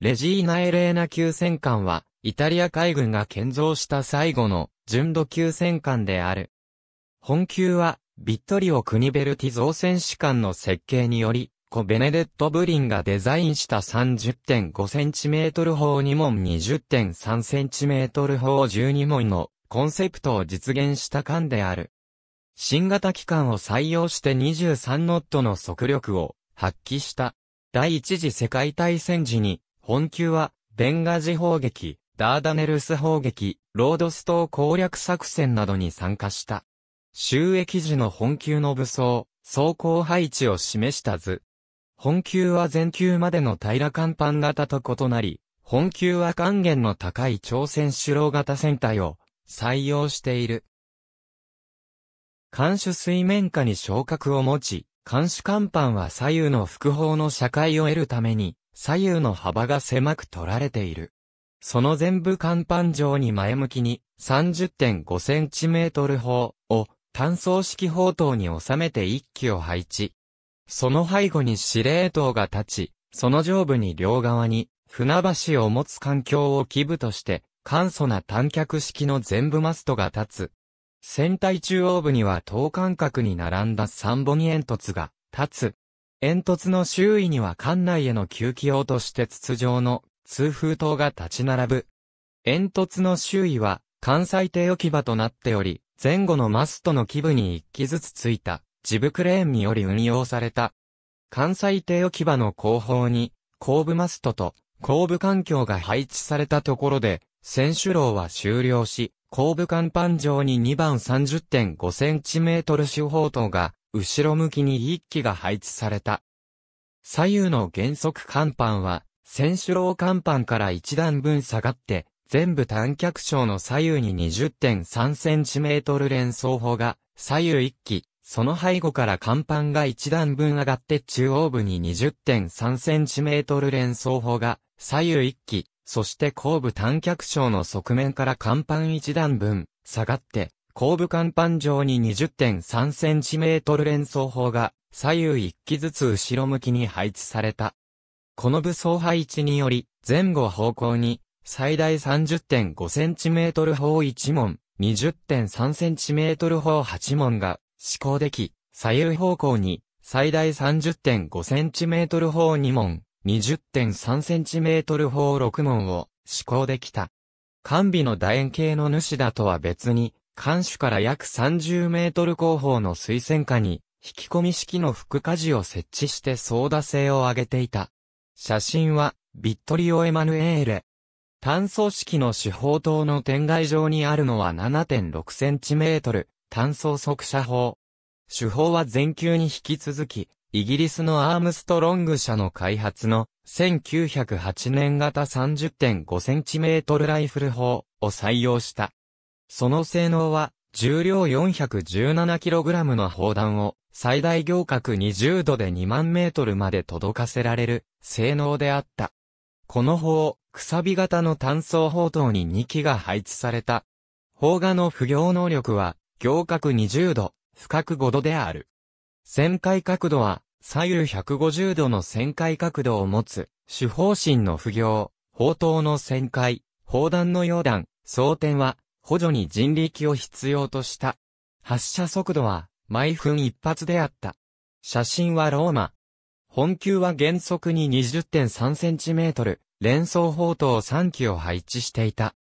レジーナ・エレーナ級戦艦は、イタリア海軍が建造した最後の純度級戦艦である。本級は、ビットリオ・クニベルティ造船士官の設計により、コ・ベネデット・ブリンがデザインした 30.5cm 砲2門 20.3cm 砲12門のコンセプトを実現した艦である。新型機関を採用して23ノットの速力を発揮した。第一次世界大戦時に本級は、ベンガジ砲撃、ダーダネルス砲撃、ロードス島攻略作戦などに参加した。収益時の本級の武装、走行配置を示した図。本級は前級までの平ら甲板型と異なり、本級は還元の高い朝鮮首脳型船体を採用している。艦首水面下に昇格を持ち、艦首甲板は左右の複方の社会を得るために、左右の幅が狭く取られている。その全部甲板上に前向きに 30.5cm 砲を単装式砲塔に収めて一機を配置。その背後に司令塔が立ち、その上部に両側に船橋を持つ環境を基部として、簡素な短脚式の全部マストが立つ。船体中央部には等間隔に並んだ三本煙突が立つ。煙突の周囲には館内への吸気用として筒状の通風塔が立ち並ぶ。煙突の周囲は関西艇置き場となっており、前後のマストの基部に一機ずつついた、ジブクレーンにより運用された。関西艇置き場の後方に、後部マストと後部環境が配置されたところで、選手楼は終了し、後部甲板上に2番30.5センチメートル四方塔が後ろ向きに一機が配置された。左右の原則甲板は、選手楼甲板から一段分下がって、全部単脚章の左右に 20.3cm 連装砲が左右一機、その背後から甲板が一段分上がって中央部に 20.3cm 連装砲が左右一機、そして後部単脚章の側面から甲板一段分下がって後部甲板上に 20.3cm 連装砲が左右一機ずつ後ろ向きに配置された。この武装配置により、前後方向に最大 30.5cm 砲1門、20.3cm 砲8門が施行でき、左右方向に最大 30.5cm 砲2門、20.3cm 砲6門を施行できた。完備の楕円形の主だとは別に、艦首から約30メートル後方の水戦下に、引き込み式の副火事を設置して操舵性を上げていた。写真は、ビットリオ・エマヌエーレ。単素式の手法塔の天外上にあるのは7.6センチメートル、単素速射砲。手法は全球に引き続き、イギリスのアームストロング社の開発の1908年型3 0 5トルライフル砲を採用した。その性能は、重量 417kg の砲弾を最大行角20度で2万メートルまで届かせられる性能であった。この砲、くさび型の単装砲塔に2機が配置された。砲画の不行能力は行角20度、深く5度である。旋回角度は左右150度の旋回角度を持つ、主砲身の不行、砲塔の旋回、砲弾の溶弾、装填は補助に人力を必要とした。発射速度は毎分一発であった。写真はローマ。本球は原則に 20.3cm、連装砲塔3機を配置していた。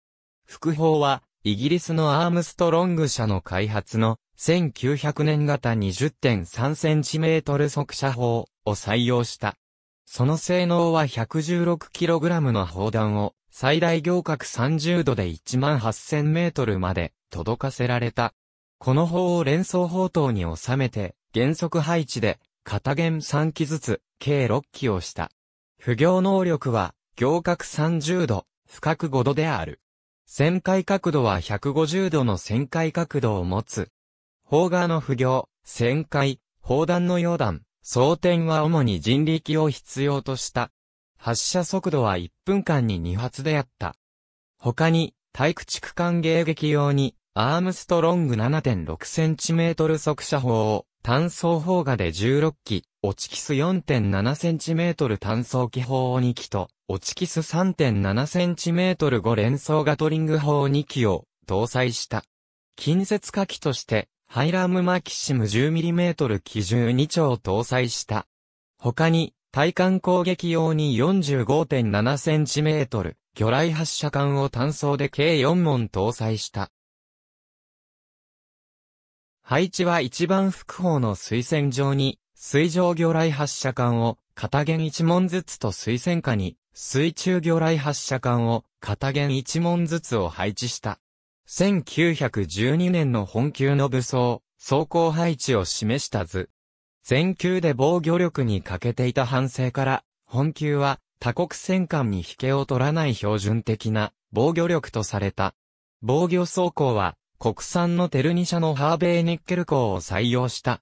副砲は、イギリスのアームストロング社の開発の1900年型 20.3cm 速射砲を採用した。その性能は 116kg の砲弾を最大行角30度で18000メートルまで届かせられた。この砲を連想砲塔に収めて、原則配置で、片弦3機ずつ、計6機をした。不行能力は、行角30度、深く5度である。旋回角度は150度の旋回角度を持つ。砲側の不行、旋回、砲弾の溶弾、装填は主に人力を必要とした。発射速度は1分間に2発であった。他に、対駆逐艦迎撃用に、アームストロング 7.6cm 速射砲を、単装砲画で16機、オチキス 4.7cm 単装機砲を2機と、オチキス 3.7cm5 連装ガトリング砲2機を、搭載した。近接火器として、ハイラームマキシム 10mm 機12丁搭載した。他に、対艦攻撃用に 45.7cm、魚雷発射管を単装で計4門搭載した。配置は一番複方の水線上に、水上魚雷発射管を、片弦1門ずつと水線下に、水中魚雷発射管を、片弦1門ずつを配置した。1912年の本級の武装、装甲配置を示した図。全球で防御力に欠けていた反省から、本級は他国戦艦に引けを取らない標準的な防御力とされた。防御走行は国産のテルニ社のハーベイニッケル鋼を採用した。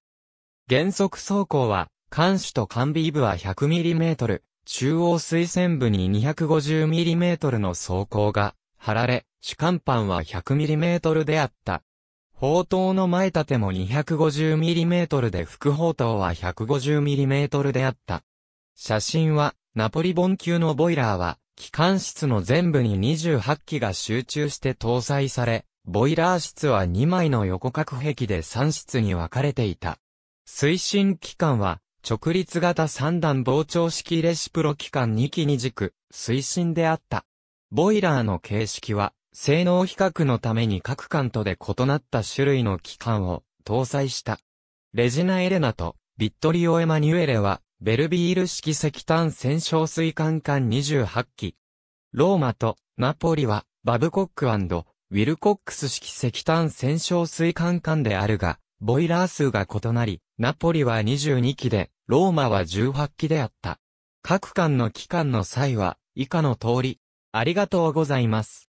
原則走行は、艦首と艦尾部は 100mm、中央水線部に 250mm の装甲が貼られ、主艦板は 100mm であった。砲塔の前立ても 250mm で副砲塔は 150mm であった。写真は、ナポリボン級のボイラーは、機関室の全部に28機が集中して搭載され、ボイラー室は2枚の横隔壁で3室に分かれていた。推進機関は、直立型三段膨張式レシプロ機関2機二軸、推進であった。ボイラーの形式は、性能比較のために各艦とで異なった種類の機関を搭載した。レジナ・エレナとビットリオ・エマニュエレは、ベルビール式石炭戦勝水管艦28機。ローマとナポリは、バブコックウィルコックス式石炭戦勝水管艦であるが、ボイラー数が異なり、ナポリは22機で、ローマは18機であった。各艦の機関の際は、以下の通り、ありがとうございます。